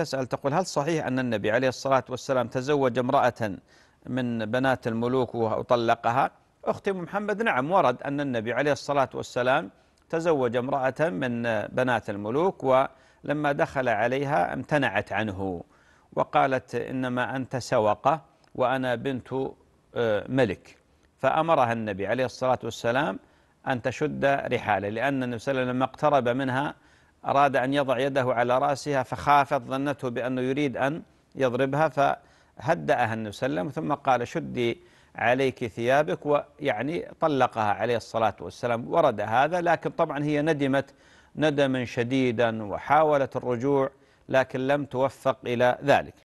تسأل تقول هل صحيح أن النبي عليه الصلاة والسلام تزوج امرأة من بنات الملوك وطلقها أختي محمد نعم ورد أن النبي عليه الصلاة والسلام تزوج امرأة من بنات الملوك ولما دخل عليها امتنعت عنه وقالت إنما أنت سوقة وأنا بنت آه، ملك فأمرها النبي عليه الصلاة والسلام أن تشد رحاله لأن النبي صلى الله عليه وسلم لما اقترب منها أراد أن يضع يده على رأسها فخافت ظنته بأنه يريد أن يضربها فهدأها النبي صلى الله عليه وسلم ثم قال شدي عليك ثيابك ويعني طلقها عليه الصلاة والسلام ورد هذا لكن طبعا هي ندمت ندما شديدا وحاولت الرجوع لكن لم توفق إلى ذلك